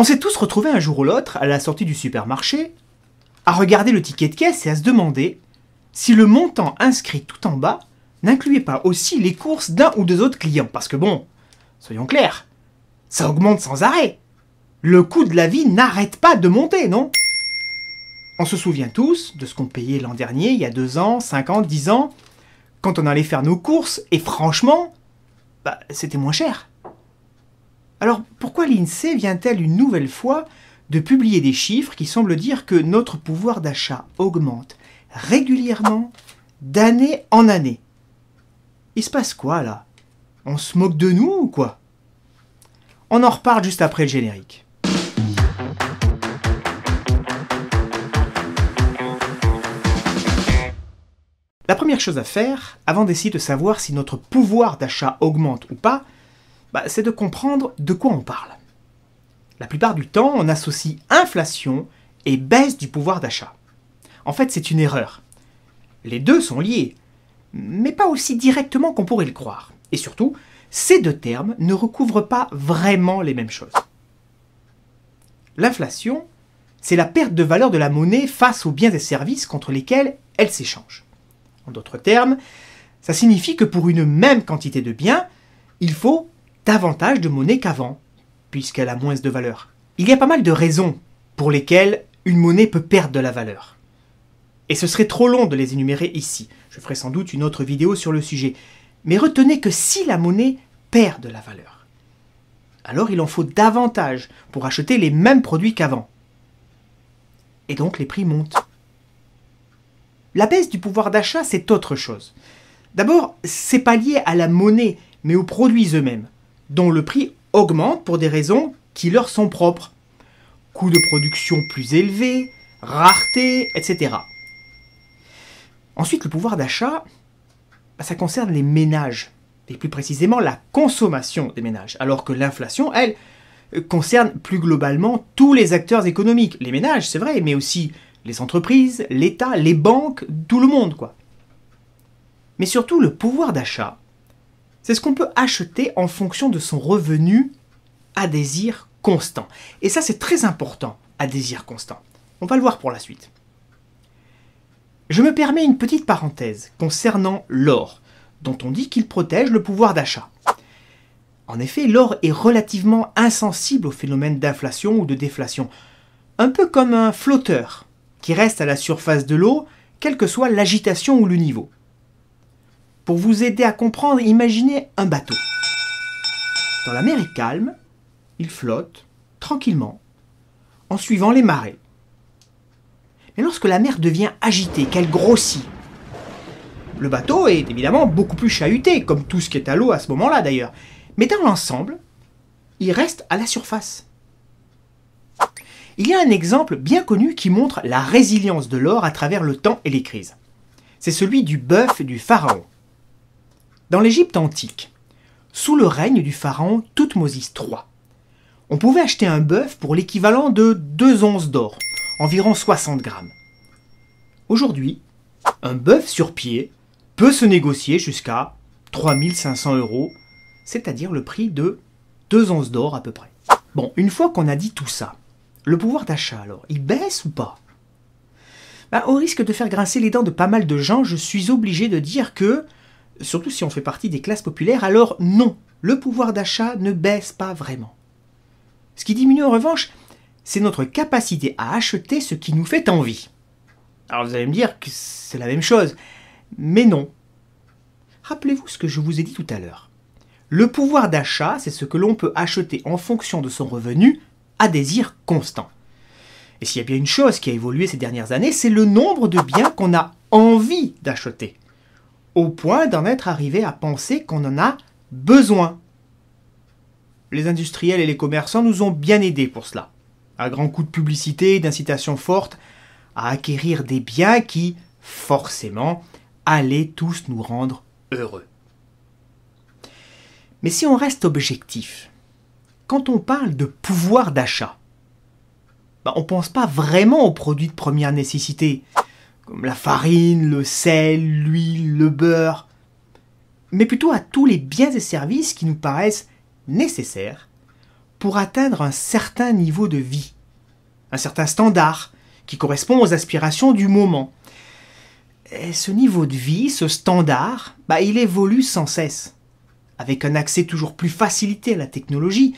On s'est tous retrouvés un jour ou l'autre, à la sortie du supermarché, à regarder le ticket de caisse et à se demander si le montant inscrit tout en bas n'incluait pas aussi les courses d'un ou deux autres clients. Parce que bon, soyons clairs, ça augmente sans arrêt. Le coût de la vie n'arrête pas de monter, non On se souvient tous de ce qu'on payait l'an dernier, il y a deux ans, cinq ans, dix ans, quand on allait faire nos courses, et franchement, bah, c'était moins cher. Alors pourquoi l'INSEE vient-elle une nouvelle fois de publier des chiffres qui semblent dire que notre pouvoir d'achat augmente régulièrement d'année en année Il se passe quoi là On se moque de nous ou quoi On en reparle juste après le générique. La première chose à faire, avant d'essayer de savoir si notre pouvoir d'achat augmente ou pas, bah, c'est de comprendre de quoi on parle. La plupart du temps, on associe inflation et baisse du pouvoir d'achat. En fait, c'est une erreur. Les deux sont liés, mais pas aussi directement qu'on pourrait le croire. Et surtout, ces deux termes ne recouvrent pas vraiment les mêmes choses. L'inflation, c'est la perte de valeur de la monnaie face aux biens et services contre lesquels elle s'échange. En d'autres termes, ça signifie que pour une même quantité de biens, il faut davantage de monnaie qu'avant, puisqu'elle a moins de valeur. Il y a pas mal de raisons pour lesquelles une monnaie peut perdre de la valeur. Et ce serait trop long de les énumérer ici. Je ferai sans doute une autre vidéo sur le sujet. Mais retenez que si la monnaie perd de la valeur, alors il en faut davantage pour acheter les mêmes produits qu'avant. Et donc les prix montent. La baisse du pouvoir d'achat, c'est autre chose. D'abord, c'est pas lié à la monnaie, mais aux produits eux-mêmes dont le prix augmente pour des raisons qui leur sont propres. Coût de production plus élevé, rareté, etc. Ensuite, le pouvoir d'achat, bah, ça concerne les ménages, et plus précisément la consommation des ménages, alors que l'inflation, elle, euh, concerne plus globalement tous les acteurs économiques, les ménages, c'est vrai, mais aussi les entreprises, l'État, les banques, tout le monde, quoi. Mais surtout, le pouvoir d'achat, c'est ce qu'on peut acheter en fonction de son revenu à désir constant. Et ça, c'est très important à désir constant. On va le voir pour la suite. Je me permets une petite parenthèse concernant l'or, dont on dit qu'il protège le pouvoir d'achat. En effet, l'or est relativement insensible au phénomène d'inflation ou de déflation, un peu comme un flotteur qui reste à la surface de l'eau, quelle que soit l'agitation ou le niveau. Pour vous aider à comprendre, imaginez un bateau. Dans la mer est calme, il flotte tranquillement en suivant les marées. Mais lorsque la mer devient agitée, qu'elle grossit, le bateau est évidemment beaucoup plus chahuté, comme tout ce qui est à l'eau à ce moment-là d'ailleurs. Mais dans l'ensemble, il reste à la surface. Il y a un exemple bien connu qui montre la résilience de l'or à travers le temps et les crises. C'est celui du bœuf du pharaon. Dans l'Égypte antique, sous le règne du pharaon Toutmosis III, on pouvait acheter un bœuf pour l'équivalent de 2 onces d'or, environ 60 grammes. Aujourd'hui, un bœuf sur pied peut se négocier jusqu'à 3500 euros, c'est-à-dire le prix de 2 onces d'or à peu près. Bon, une fois qu'on a dit tout ça, le pouvoir d'achat alors, il baisse ou pas bah, Au risque de faire grincer les dents de pas mal de gens, je suis obligé de dire que surtout si on fait partie des classes populaires, alors non, le pouvoir d'achat ne baisse pas vraiment. Ce qui diminue en revanche, c'est notre capacité à acheter ce qui nous fait envie. Alors vous allez me dire que c'est la même chose, mais non. Rappelez-vous ce que je vous ai dit tout à l'heure. Le pouvoir d'achat, c'est ce que l'on peut acheter en fonction de son revenu à désir constant. Et s'il y a bien une chose qui a évolué ces dernières années, c'est le nombre de biens qu'on a envie d'acheter au point d'en être arrivé à penser qu'on en a besoin. Les industriels et les commerçants nous ont bien aidés pour cela, à grands coups de publicité et d'incitation forte à acquérir des biens qui, forcément, allaient tous nous rendre heureux. Mais si on reste objectif, quand on parle de pouvoir d'achat, bah, on ne pense pas vraiment aux produits de première nécessité, comme la farine, le sel, l'huile, le beurre, mais plutôt à tous les biens et services qui nous paraissent nécessaires pour atteindre un certain niveau de vie, un certain standard qui correspond aux aspirations du moment. Et ce niveau de vie, ce standard, bah, il évolue sans cesse, avec un accès toujours plus facilité à la technologie,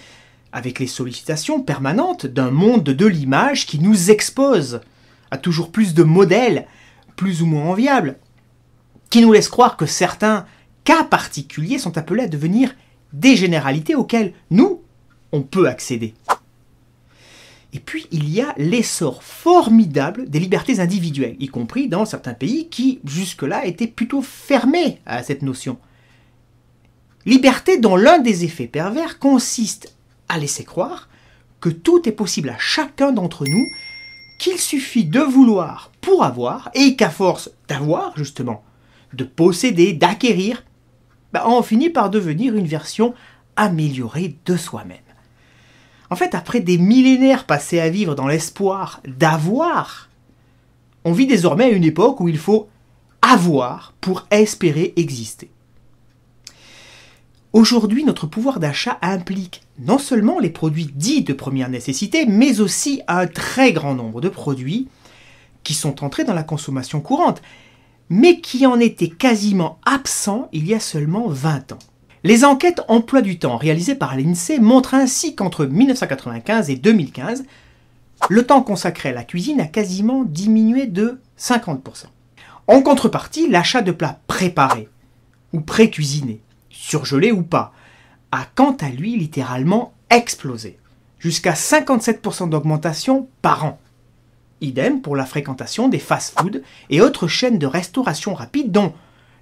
avec les sollicitations permanentes d'un monde de l'image qui nous expose à toujours plus de modèles plus ou moins enviable, qui nous laisse croire que certains cas particuliers sont appelés à devenir des généralités auxquelles nous, on peut accéder. Et puis, il y a l'essor formidable des libertés individuelles, y compris dans certains pays qui, jusque-là, étaient plutôt fermés à cette notion. Liberté dont l'un des effets pervers consiste à laisser croire que tout est possible à chacun d'entre nous qu'il suffit de vouloir pour avoir, et qu'à force d'avoir, justement, de posséder, d'acquérir, bah, on finit par devenir une version améliorée de soi-même. En fait, après des millénaires passés à vivre dans l'espoir d'avoir, on vit désormais à une époque où il faut avoir pour espérer exister. Aujourd'hui, notre pouvoir d'achat implique non seulement les produits dits de première nécessité, mais aussi un très grand nombre de produits qui sont entrés dans la consommation courante, mais qui en étaient quasiment absents il y a seulement 20 ans. Les enquêtes emploi du temps réalisées par l'INSEE montrent ainsi qu'entre 1995 et 2015, le temps consacré à la cuisine a quasiment diminué de 50%. En contrepartie, l'achat de plats préparés ou pré-cuisinés surgelé ou pas, a quant à lui littéralement explosé, jusqu'à 57% d'augmentation par an. Idem pour la fréquentation des fast-foods et autres chaînes de restauration rapide dont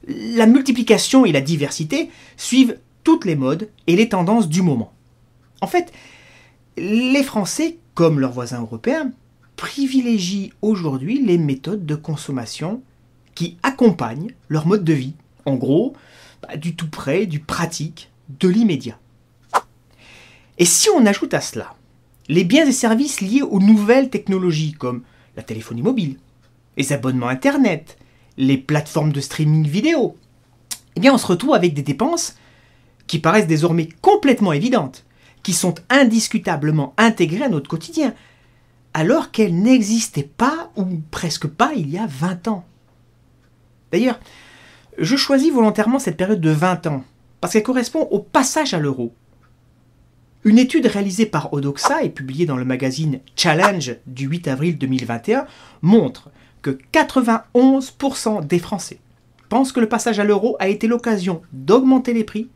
la multiplication et la diversité suivent toutes les modes et les tendances du moment. En fait, les Français, comme leurs voisins européens, privilégient aujourd'hui les méthodes de consommation qui accompagnent leur mode de vie. En gros, du tout près, du pratique, de l'immédiat. Et si on ajoute à cela les biens et services liés aux nouvelles technologies comme la téléphonie mobile, les abonnements Internet, les plateformes de streaming vidéo, eh bien on se retrouve avec des dépenses qui paraissent désormais complètement évidentes, qui sont indiscutablement intégrées à notre quotidien, alors qu'elles n'existaient pas ou presque pas il y a 20 ans. D'ailleurs, je choisis volontairement cette période de 20 ans, parce qu'elle correspond au passage à l'euro. Une étude réalisée par Odoxa et publiée dans le magazine Challenge du 8 avril 2021 montre que 91% des Français pensent que le passage à l'euro a été l'occasion d'augmenter les prix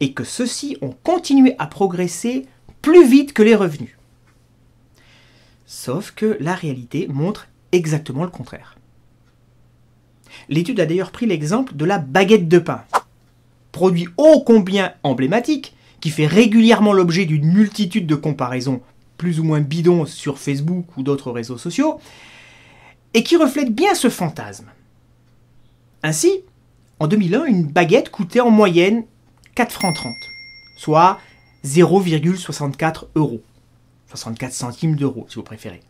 et que ceux-ci ont continué à progresser plus vite que les revenus. Sauf que la réalité montre exactement le contraire. L'étude a d'ailleurs pris l'exemple de la baguette de pain, produit ô combien emblématique, qui fait régulièrement l'objet d'une multitude de comparaisons plus ou moins bidons sur Facebook ou d'autres réseaux sociaux, et qui reflète bien ce fantasme. Ainsi, en 2001, une baguette coûtait en moyenne 4 francs 30, soit 0,64 euros, 64 centimes d'euros si vous préférez.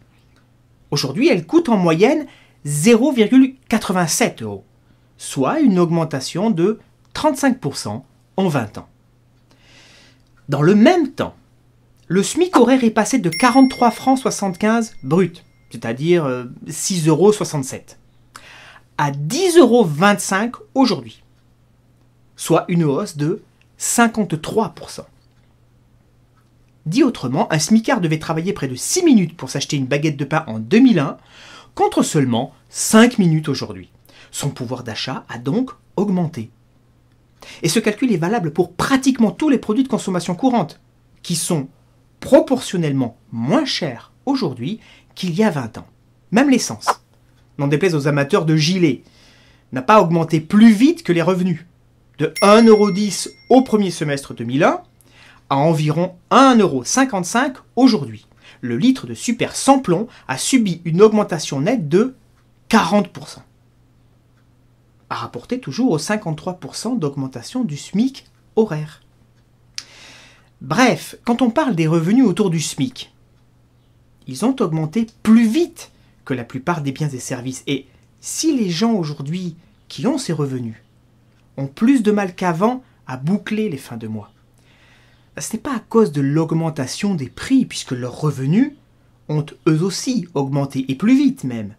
Aujourd'hui, elle coûte en moyenne 0,87 euros, soit une augmentation de 35% en 20 ans. Dans le même temps, le SMIC horaire est passé de 43 francs brut, c'est-à-dire 6,67 euh, euros, à 10,25 euros aujourd'hui, soit une hausse de 53%. Dit autrement, un smicard devait travailler près de 6 minutes pour s'acheter une baguette de pain en 2001 contre seulement 5 minutes aujourd'hui. Son pouvoir d'achat a donc augmenté. Et ce calcul est valable pour pratiquement tous les produits de consommation courante, qui sont proportionnellement moins chers aujourd'hui qu'il y a 20 ans. Même l'essence, n'en déplaise aux amateurs de gilets, n'a pas augmenté plus vite que les revenus. De 1,10€ au premier semestre 2001 à environ 1,55€ aujourd'hui le litre de super sans plomb a subi une augmentation nette de 40%. À rapporter toujours aux 53% d'augmentation du SMIC horaire. Bref, quand on parle des revenus autour du SMIC, ils ont augmenté plus vite que la plupart des biens et services. Et si les gens aujourd'hui qui ont ces revenus ont plus de mal qu'avant à boucler les fins de mois, ce n'est pas à cause de l'augmentation des prix, puisque leurs revenus ont eux aussi augmenté, et plus vite même,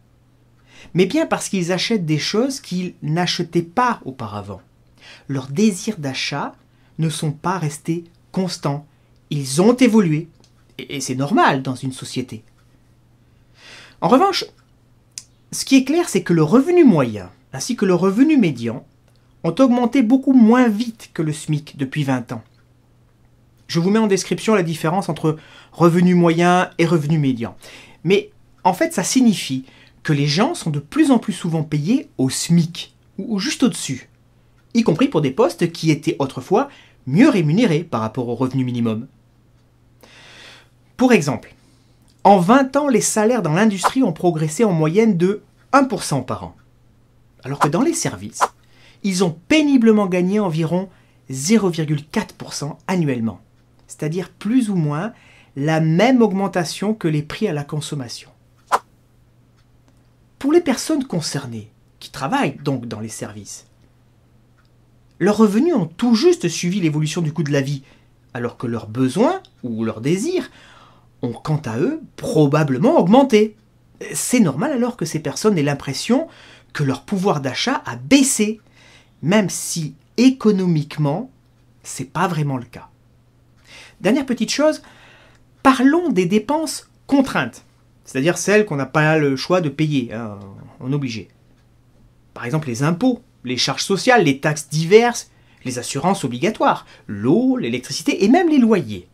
mais bien parce qu'ils achètent des choses qu'ils n'achetaient pas auparavant. Leurs désirs d'achat ne sont pas restés constants, ils ont évolué, et c'est normal dans une société. En revanche, ce qui est clair, c'est que le revenu moyen, ainsi que le revenu médian, ont augmenté beaucoup moins vite que le SMIC depuis 20 ans. Je vous mets en description la différence entre revenu moyen et revenu médian. Mais en fait, ça signifie que les gens sont de plus en plus souvent payés au SMIC, ou juste au-dessus, y compris pour des postes qui étaient autrefois mieux rémunérés par rapport au revenu minimum. Pour exemple, en 20 ans, les salaires dans l'industrie ont progressé en moyenne de 1% par an, alors que dans les services, ils ont péniblement gagné environ 0,4% annuellement c'est-à-dire plus ou moins la même augmentation que les prix à la consommation. Pour les personnes concernées, qui travaillent donc dans les services, leurs revenus ont tout juste suivi l'évolution du coût de la vie, alors que leurs besoins ou leurs désirs ont quant à eux probablement augmenté. C'est normal alors que ces personnes aient l'impression que leur pouvoir d'achat a baissé, même si économiquement, c'est pas vraiment le cas. Dernière petite chose, parlons des dépenses contraintes, c'est-à-dire celles qu'on n'a pas le choix de payer, hein, on est obligé. Par exemple les impôts, les charges sociales, les taxes diverses, les assurances obligatoires, l'eau, l'électricité et même les loyers,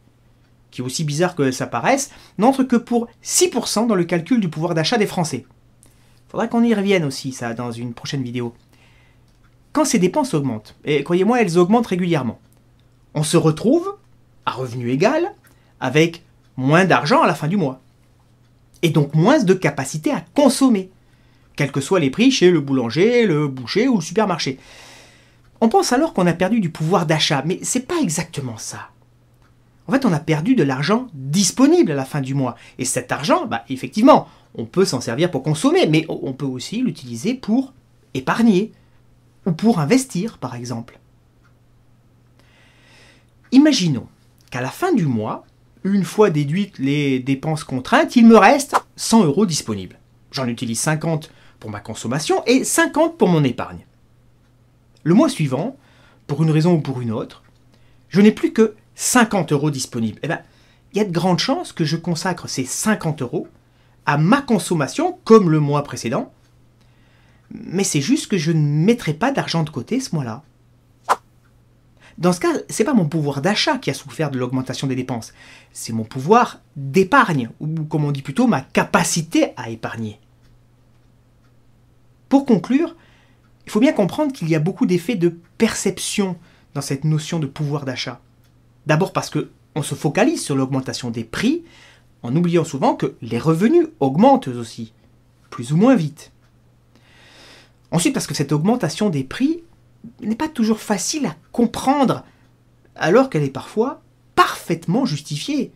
qui aussi bizarre que ça paraisse, n'entrent que pour 6% dans le calcul du pouvoir d'achat des Français. Faudra qu'on y revienne aussi, ça, dans une prochaine vidéo. Quand ces dépenses augmentent, et croyez-moi, elles augmentent régulièrement, on se retrouve à revenu égal, avec moins d'argent à la fin du mois. Et donc moins de capacité à consommer, quels que soient les prix chez le boulanger, le boucher ou le supermarché. On pense alors qu'on a perdu du pouvoir d'achat, mais c'est pas exactement ça. En fait, on a perdu de l'argent disponible à la fin du mois. Et cet argent, bah, effectivement, on peut s'en servir pour consommer, mais on peut aussi l'utiliser pour épargner ou pour investir, par exemple. Imaginons qu'à la fin du mois, une fois déduites les dépenses contraintes, il me reste 100 euros disponibles. J'en utilise 50 pour ma consommation et 50 pour mon épargne. Le mois suivant, pour une raison ou pour une autre, je n'ai plus que 50 euros disponibles. Eh bien, il y a de grandes chances que je consacre ces 50 euros à ma consommation comme le mois précédent, mais c'est juste que je ne mettrai pas d'argent de côté ce mois-là. Dans ce cas, ce n'est pas mon pouvoir d'achat qui a souffert de l'augmentation des dépenses, c'est mon pouvoir d'épargne, ou comme on dit plutôt, ma capacité à épargner. Pour conclure, il faut bien comprendre qu'il y a beaucoup d'effets de perception dans cette notion de pouvoir d'achat. D'abord parce qu'on se focalise sur l'augmentation des prix, en oubliant souvent que les revenus augmentent aussi, plus ou moins vite. Ensuite parce que cette augmentation des prix n'est pas toujours facile à comprendre, alors qu'elle est parfois parfaitement justifiée,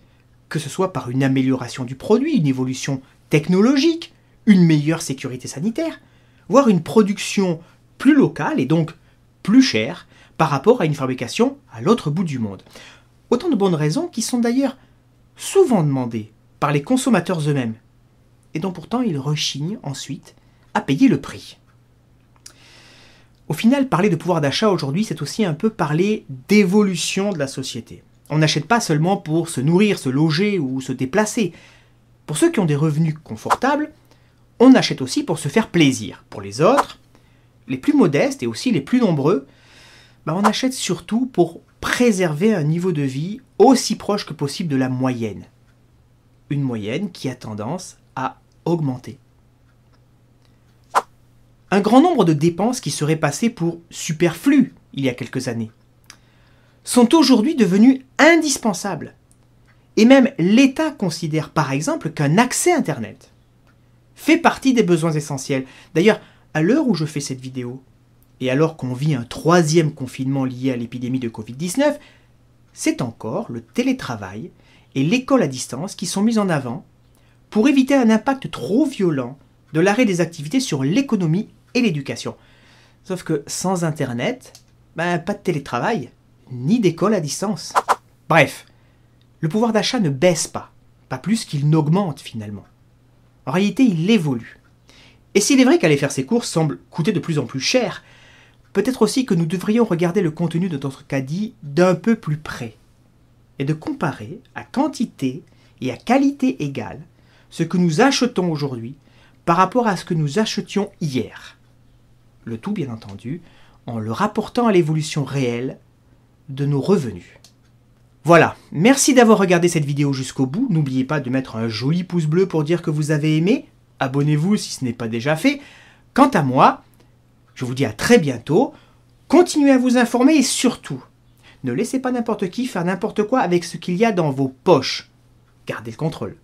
que ce soit par une amélioration du produit, une évolution technologique, une meilleure sécurité sanitaire, voire une production plus locale et donc plus chère par rapport à une fabrication à l'autre bout du monde. Autant de bonnes raisons qui sont d'ailleurs souvent demandées par les consommateurs eux-mêmes, et dont pourtant ils rechignent ensuite à payer le prix. Au final, parler de pouvoir d'achat aujourd'hui, c'est aussi un peu parler d'évolution de la société. On n'achète pas seulement pour se nourrir, se loger ou se déplacer. Pour ceux qui ont des revenus confortables, on achète aussi pour se faire plaisir. Pour les autres, les plus modestes et aussi les plus nombreux, bah, on achète surtout pour préserver un niveau de vie aussi proche que possible de la moyenne. Une moyenne qui a tendance à augmenter un grand nombre de dépenses qui seraient passées pour superflues il y a quelques années sont aujourd'hui devenues indispensables. Et même l'État considère par exemple qu'un accès Internet fait partie des besoins essentiels. D'ailleurs, à l'heure où je fais cette vidéo, et alors qu'on vit un troisième confinement lié à l'épidémie de Covid-19, c'est encore le télétravail et l'école à distance qui sont mises en avant pour éviter un impact trop violent de l'arrêt des activités sur l'économie et l'éducation. Sauf que sans Internet, ben, pas de télétravail, ni d'école à distance. Bref, le pouvoir d'achat ne baisse pas, pas plus qu'il n'augmente finalement. En réalité, il évolue. Et s'il est vrai qu'aller faire ses courses semble coûter de plus en plus cher, peut-être aussi que nous devrions regarder le contenu de notre caddie d'un peu plus près et de comparer à quantité et à qualité égale ce que nous achetons aujourd'hui par rapport à ce que nous achetions hier le tout bien entendu en le rapportant à l'évolution réelle de nos revenus. Voilà, merci d'avoir regardé cette vidéo jusqu'au bout, n'oubliez pas de mettre un joli pouce bleu pour dire que vous avez aimé, abonnez-vous si ce n'est pas déjà fait, quant à moi, je vous dis à très bientôt, continuez à vous informer et surtout, ne laissez pas n'importe qui faire n'importe quoi avec ce qu'il y a dans vos poches, gardez le contrôle.